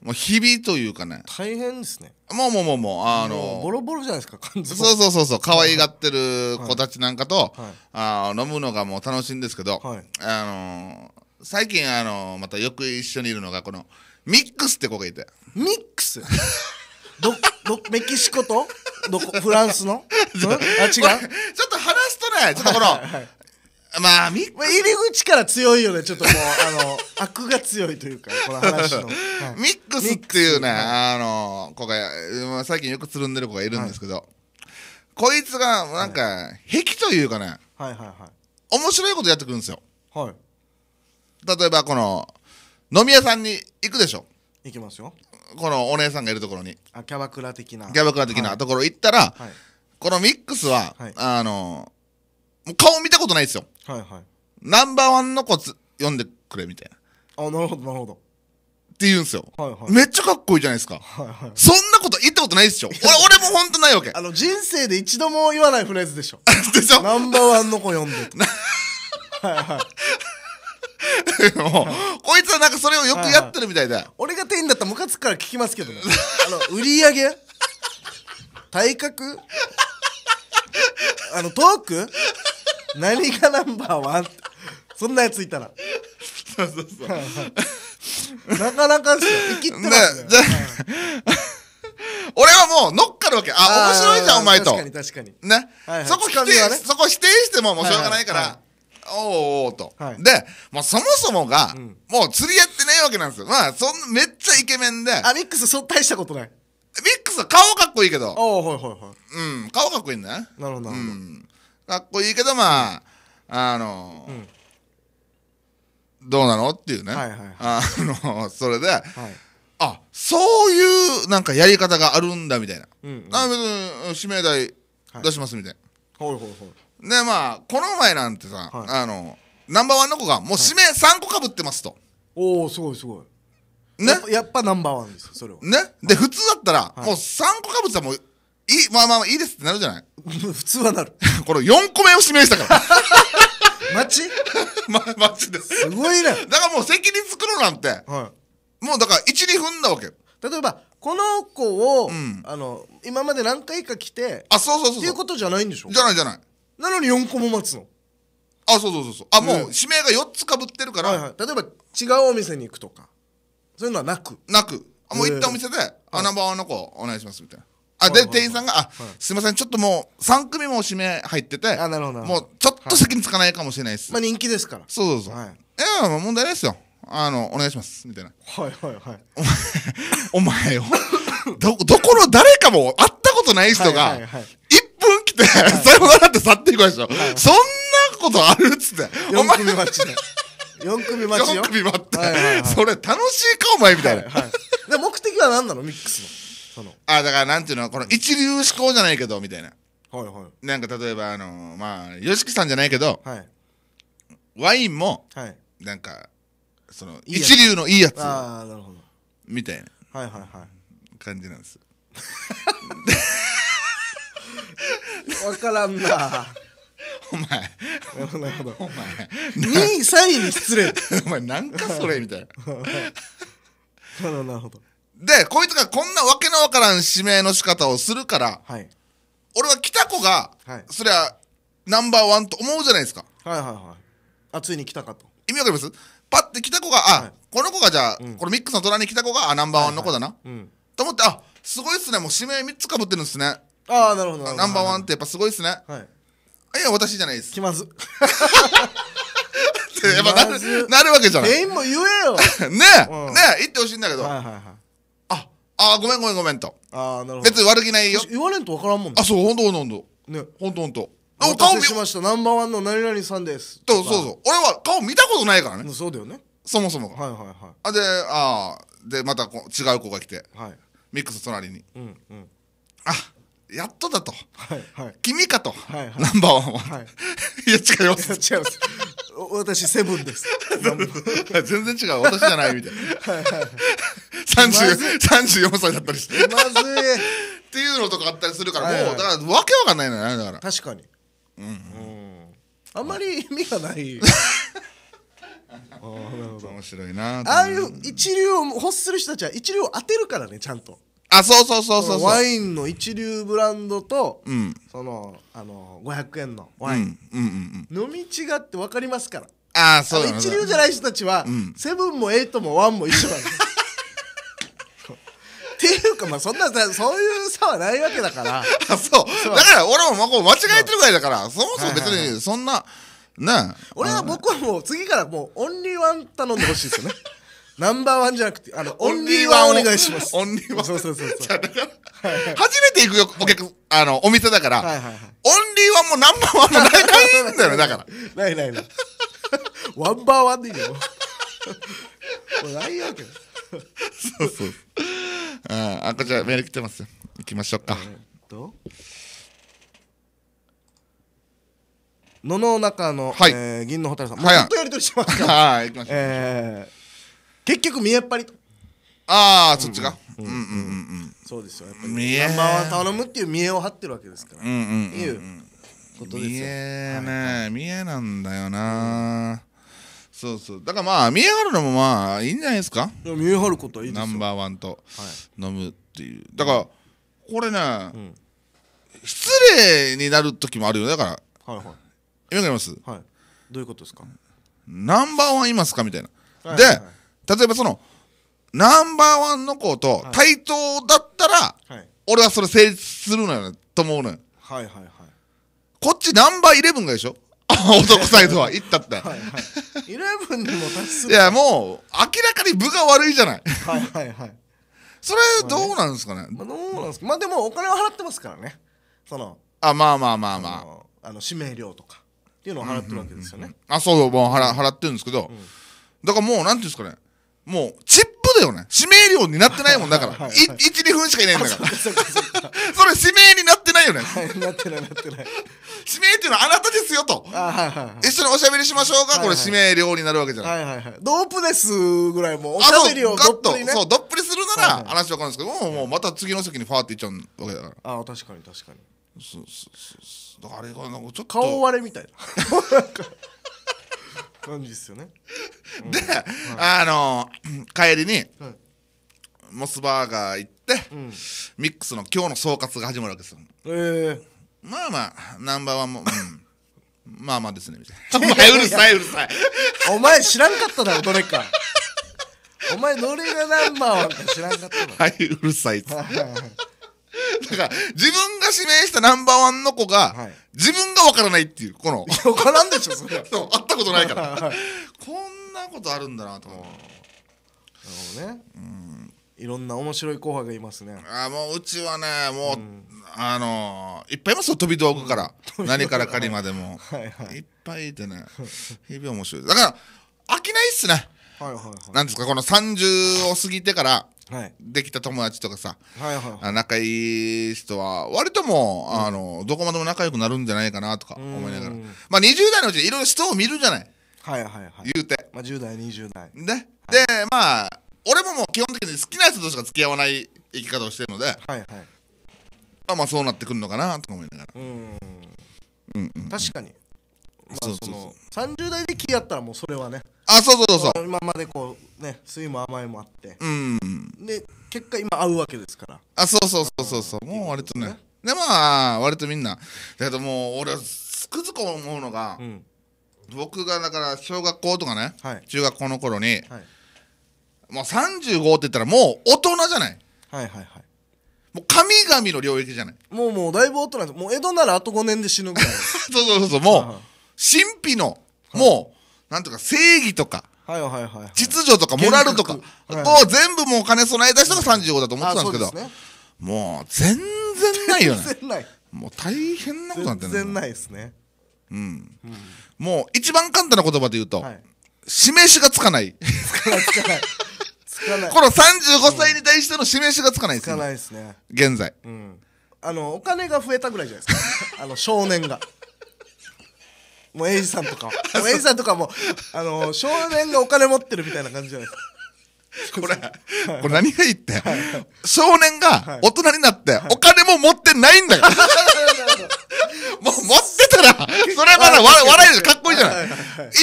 もう日々というかね大変ですねもうもうもうもうあのボロボロじゃないですか感じそうそうそうそう可愛がってる子たちなんかと、はい、あ飲むのがもう楽しいんですけど、はい、あの最近あのまたよく一緒にいるのがこのミックスって子がいてミックス どどメキシコとどこフランスの あ違うちょっと話すとねちょっとこの、はいまあ、み入り口から強いよね、ちょっともう、あの、悪が強いというか、この話の。は い、ミックスっていうね、あの、子が、最近よくつるんでる子がいるんですけど、はい、こいつが、なんか、はい、癖というかね、はいはいはい、面白いことやってくるんですよ。はい。例えば、この、飲み屋さんに行くでしょ。行きますよ。このお姉さんがいるところに。あ、キャバクラ的な。キャバクラ的なところ行ったら、はい、このミックスは、はい、あの、もう顔見たことないですよ。はいはいナンバーワンのコツ読んでくれみたいなあなるほどなるほどって言うんですよ、はいはいめっちゃかっこいいじゃないですか、はいはいそんなこと言ったことないですよ 俺俺も本当ないわけあの人生で一度も言わないフレーズでしょ でしょナンバーワンの子読んではいはいもこいつはなんかそれをよくやってるみたいで、俺が店員だったらムカつくから聞きますけどね あの売り上げ体格あのトーク 何がナンバーワンそんなやついたらそうそうそう なかなかですよ生きてますね 俺はもう乗っかるわけあ面白いじゃんお前と確かに確かにね、はいはい、そこ否定、ね、そこ否定してももうしょうがないから、はいはいはいおおと、はい、でもうそもそもが、うん、もう釣り合ってないわけなんですよまあそんめっちゃイケメンであミックスそ大したことないミックス顔かっこいいけどおおはいはいはいうん顔かっこいいねなるほどなるほど、うんかっこいいけどまああの、どうなのっていうね、はいはいはい、あのそれで、はい、あそういうなんかやり方があるんだみたいな、うんうん、あ別に指名代出しますみたいな、はい、ほいほいほでまあこの前なんてさ、はい、あのナンバーワンの子がもう指名3個かぶってますと、おおすごいすごいねやっぱナンバーワンですよそれはねで、普通だったら、もう3個かぶってたらもういい、まあまあ、いいですってなるじゃない 普通はなる。この4個目を指名したから。マ チま、マチです。すごいね。だからもう責任作ろうなんて、はい、もうだから1、2分なわけ。例えば、この子を、うん、あの、今まで何回か来て、あ、そうそうそうそう。っていうことじゃないんでしょじゃないじゃない。なのに4個も待つの。あ、そうそうそうそう。あ、もう、指名が4つかぶってるから、はいはい、例えば違うお店に行くとか、そういうのはなく。なく。もう行ったお店で、穴場の子お願いしますみたいな。あ、で、店員さんが、あ、すいません、ちょっともう、3組も指名入ってて、あ、なるほど。もう、ちょっと席につかないかもしれないです。まあ、人気ですから。そうそうそう。い。や、問題ないですよ。あの、お願いします。みたいな。はいはいはい。お前、お前よ。ど、どこの誰かも会ったことない人が、1分来て、さよならって去っていくでしょ。そんなことあるっつって。お前。組待ちで。4組待ちよ。4組待って。それ楽しいかお前みたいな。目的は何なのミックスの。そのあだからなんていうのこの一流思考じゃないけどみたいな、はいはい、なんか例えばあのまあ YOSHIKI さんじゃないけど、はい、ワインも、はい、なんかその一流のいいやつあなるほどみたいな、はいはいはい、感じなんです分からんなお前なるほどお前2位3位に失礼 お前なんかそれみたいな なるほどでこいつがこんなわけのわからん指名の仕方をするから、はい、俺は北子が、はい、そりゃナンバーワンと思うじゃないですかはいはいはいあついに来たかと意味わかりますパッて来た子があ、はい、この子がじゃあ、うん、このミックスの隣に来た子があナンバーワンの子だな、はいはいと思ってあすごいっすねもう指名3つかぶってるんですねああなるほどナンバーワンってやっぱすごいっすねはいいや私じゃないです気まず やっぱなるなるわけじゃないも言えよ ねえ、うん、ねえ言ってほしいんだけど、はいはいはいああ、ごめんごめんごめんと。ああ、なるほど。別に悪気ないよ。言われんと分からんもんね。あ、そう、ほんとほんとほんと。ね。ほんとほんと。お顔見しました。ナンバーワンの何々さんです。うそうそう。俺は顔見たことないからね。そうだよね。そもそもはいはいはい。あ、で、ああ、で、またこ違う子が来て。はい。ミックス隣に。うんうん。あ、やっとだと。はいはい。君かと。はいはい。ナンバーワンは。はい。いや、違います。違います。私セブンです 全然違う私じゃないみたいな はい、はい、34歳だったりしてまずいっていうのとかあったりするから、もうだからわけわかんないのよだから確かにうん、あんまり意味がない面白いなああいう一流を欲する人たちは一流を当てるからねちゃんとあそうそうそうそうワインの一流ブランドと、うん、そのあの500円のワイン、うんうんうん、飲み違って分かりますからあそう一流じゃない人たちは、うん、セブンもエイトもワンも一緒なんっていうかまあそんなそういう差はないわけだからあ そうだから俺もこう間違えてるぐらいだからそもそも別にそんな、はいはい、ね俺は僕はもう次からもうオンリーワン頼んでほしいですよねナンバーワンじゃなくて、あの、オンリーワンお願いします。オンリーワン。そうそうそうそう。だから、初めて行くよ、お客、あの、お店だから、はいはいはい、オンリーワンもナンバーワンもないんだよ、だから。ないないない。ワンバーワンでいいよ。ないわけ。そうそう。あ、こちらメール来てます行きましょうか。えー、っと。野の中の、はい、えー、銀の蛍さん。はい、ずっとやりとりしてますから。はい、行きましょう。えー結局見えっぱりとああそっちかうんうんうんうんそうですよやっぱり見えナンバー頼むっていう見栄を張ってるわけですから、うんうんうんいうことですよ見えね、見えなんだよな、そうそうだからまあ見え張るのもまあいいんじゃないですかで見栄張ることはいいですナンバーワンと飲むっていうだからこれね、ん失礼になる時もあるよだからはいはい今味わかりますはいどういうことですかナンバーワンいますかみたいな、はいはいはいで例えばその、ナンバーワンの子と対等だったら、はい、俺はそれ成立するのよ、ね、と思うのよ。はいはいはい。こっちナンバーイレブンがでしょ 男サイドは行ったって。はいはい。イレブンにも達する。いや、もう、明らかに部が悪いじゃない。はいはいはい。それどうなんですかね。まあ、どうなんですか。まあでもお金を払ってますからね。その。あ、まあまあまあまあ。あの、指名料とか。っていうのを払ってるわけですよね。うんうんうん、あ、そう、もう払払ってるんですけど、うん、だからもう、なんていうんですかね。もう、チップだよね。指名料になってないもんだから。はいはいはいい、1、2分しかいないんだから。そかそか それ指名になってないよね。はい、なってないなってない。指名っていうのはあなたですよと。はいはい、一緒におしゃべりしましょうか、はいはい、これ指名料になるわけじゃない。はいはいはい、ドープですぐらいもう、おしゃべりをどっぷり、ね、そう、どっぷりするなら話わかるんですけど、もうもうまた次の席にファーっていっちゃうわけだから。ああ、確かに確かに。そうそうそう。だからあれがなんかちょっと。顔割れみたいな。感じですよね、うん、で、はい、あの帰りに、はい、モスバーガー行って、うん、ミックスの今日の総括が始まるわけですよええー、まあまあナンバーワンも、うん、まあまあですねみたいなお前 うるさいうるさいお前知らんかっただろどれかお前どれがナンバーワンか知らんかったのはいうるさいっつってだから、自分が指名したナンバーワンの子が、自分がわからないっていう、この。わからんでしょ、それ そう、会ったことないから。こんなことあるんだなと思う。なるほどねうんいろんな面白い後輩がいますねあもううちはねもう、あのいっぱいいますよ飛び道具から、何からかりまでも、いい、っぱいいてね日々面白いだから飽きないっすねはいはいはいなんですかこの30を過ぎてからはい、できた友達とかさ、はいはいはい、仲いい人は割ともう、うん、あのどこまでも仲良くなるんじゃないかなとか思いながら、まあ、20代のうちいろいろ人を見るじゃない、はいはいはい、言うて、まあ、10代20代で,、はい、でまあ俺ももう基本的に好きな人としか付き合わない生き方をしてるので、はいはい、まあまあそうなってくるのかなとか思いながらうん、うん、確かに、まあ、そのそうそうそう30代で気合ったらもうそれはねあそうそうそう今までこうね酸いも甘いもあってうんで結果今合うわけですからあそうそうそうそうそうもう割とねでまあ割とみんなだけどもう俺はつくづく思うのが、うん僕がだから小学校とかね、はい中学校の頃に、はいもう35って言ったらもう大人じゃないはいはいはいもう神々の領域じゃないもうもうだいぶ大人ですもう江戸ならあと5年で死ぬぐらい そうそうそうそうもう神秘の、もう、なんとか正義とか、はいはいはいはい、秩序とかモラルとか、はいはい、全部もうお金備え出した人が35だと思ってたんですけど、ね、もう全然ないよねもう大変なことなってる全然ないですね、うん、うん、もう一番簡単な言葉で言うと、はい、示しがつかないつかないつかないこの35歳に対しての示しがつかないですね、つかないですね現在、うん、あのお金が増えたぐらいじゃないですかあの少年が もうエイジさんとかもうエイジさんとかもあの少年がお金持ってるみたいな感じじゃないですかこれ、これ何がいいって、少年が大人になってお金も持ってないんだよ。もう持ってたら、それはまだ笑えるかっこいいじゃない。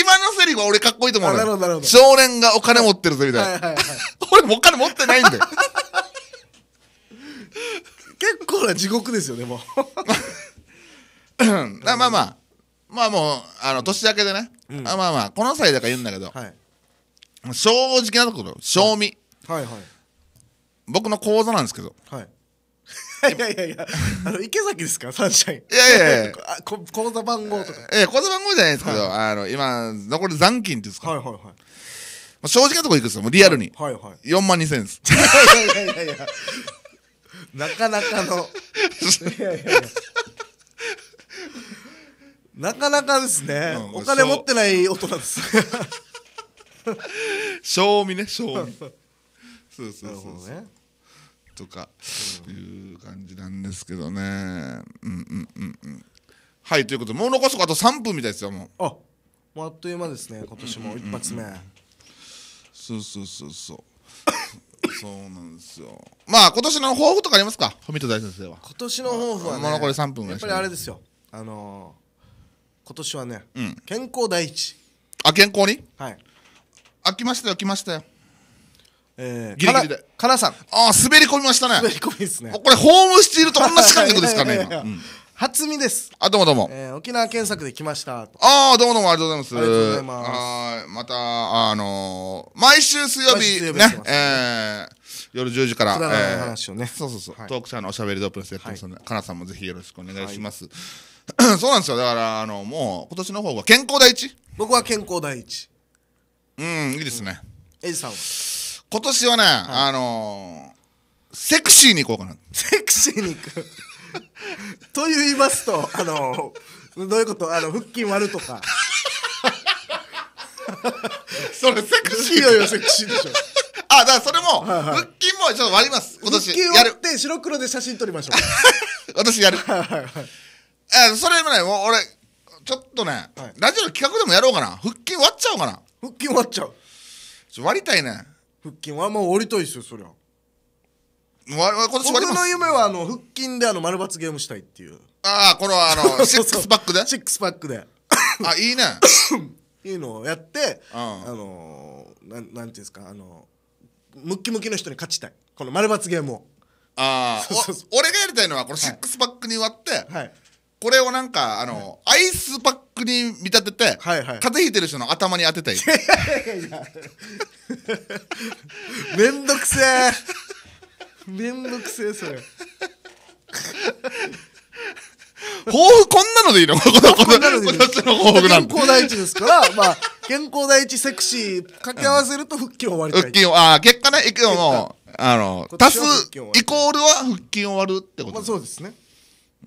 今のセリフは俺かっこいいと思うど少年がお金持ってるぞみたいな。俺もお金持ってないんだよ。結構な地獄ですよね、もう。まあまあまあ。まあもうあの年明けでね、うんあまあまあこの際だから言うんだけど、はい正直なところ賞味、はいはい僕の口座なんですけどはい いやいやいやあの池崎ですかサンシャインいやいやいや 口座番号とかええ口座番号じゃないですけど、あの今残り残金っていうんですか、はいはいはいまあ正直なところいくんですよもうリアルに、はいはい4万2000円ですいやいやいやいやなかなかの いやいやいやなかなかですね、うんお金持ってない大人です。賞味ね賞味そうそうそうそう、ね。とかいう感じなんですけどねうんうんうんうんはいということでもう残すとあと3分みたいですよもうあ、もうあっという間ですね。今年も一発目。そうそうそうそう そうなんですよまあ今年の抱負とかありますか富田大先生は今年の抱負はね。もう残り3分ぐらいやっぱりあれですよ。あのー今年はね、うん、健康第一あ健康にはいあきましたよ来ましたよえー、ギリギリでかなさんああ滑り込みましたね滑り込みですねこれホームスチールと同じ感覚ですかねいやいやいや、うん初見です。あ、どうもどうも。えー、沖縄検索で来ました。ああ、どうもどうもありがとうございます。ありがとうございます。また、あのー、毎週水曜日ね、ねえー、夜10時から、くだらない話をね、えー、そうそうそう、はい、トークシャーのおしゃべりドープのスやってすので、はい、かなさんもぜひよろしくお願いします。はい そうなんですよだからあのもう今年の方が健康第一僕は健康第一うんいいですね、エイジさんは今年はね、あのーセクシーに行こうかなセクシーに行くと言いますとあのどういうことあの腹筋割るとかそれセクシーよやいやセクシーでしょあだからそれも、はいはい腹筋もちょっと割ります今年腹筋割って白黒で写真撮りましょう 私やるはいはいはいえー、それもね、も俺、ちょっとね、はいラジオの企画でもやろうかな。腹筋割っちゃおうかな。腹筋割っちゃうちょ割りたいね。腹筋はもうわりたいですよそりゃ割割僕の夢はあの腹筋であの丸抜ゲームしたいっていうああ、このあの、シックスパックで。シックスパックであ、いいね。いいのをやって、うんあのなんなんていうんですかあのムッキムキの人に勝ちたいこの丸抜ゲームをああ俺がやりたいのは、このシックスパックに割って、はいこれをなんか、あの、アイスパックに見立てて、はいはい風邪ひいてる人の頭に当てたい。めんどくせえめんどくせえそれ抱負こんなのでいいのこの、この、このこっちの抱負な健んだ。康第一ですからまあ健康第一セクシー掛け合わせると腹筋終わりた腹筋を、ああ、結果ね、いくよ、もあの、足すイコールは腹筋終わるってこまあと。そうですね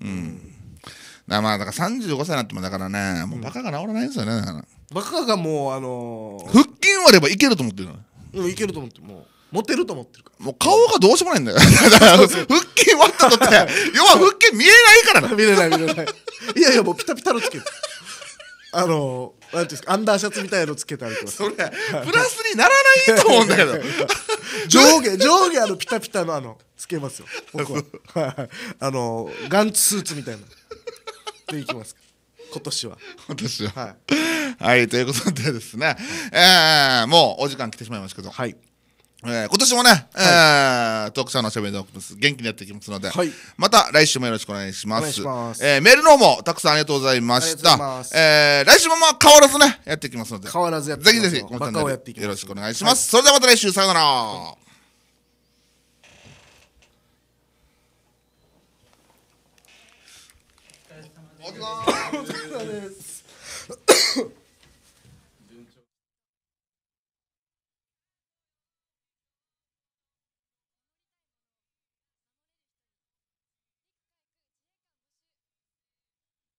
うん。まあだから35歳になってもだからねもうバカが治らないんですよねだからバカがもうあのー腹筋割ればいけると思ってるのうんいけると思ってもうモテると思ってるかもう顔がどうしようもないんだよだから腹筋割ったとって 要は腹筋見えないからな見れない見れないいやいやもうピタピタのつけるあのー、なんていうんですかアンダーシャツみたいのつけてりとかそれプラスにならないと思うんだけど 上下上下あのピタピタのあのつけますよ僕はあのガンツスーツみたいなでいきますか今年は今年ははい、はい、ということでですね、えー、もうお時間来てしまいましたけどはいえー、今年もね、はえー、トークショーのしゃべりの元気にやっていきますので、はい、また来週もよろしくお願いします。ますえー、メールの方もたくさんありがとうございました。えー、来週もまあ変わらずね、やっていきますので、変わらずやってぜひぜひ、よろしくお願いします。はい、それではまた来週、さよなら。お疲れ様です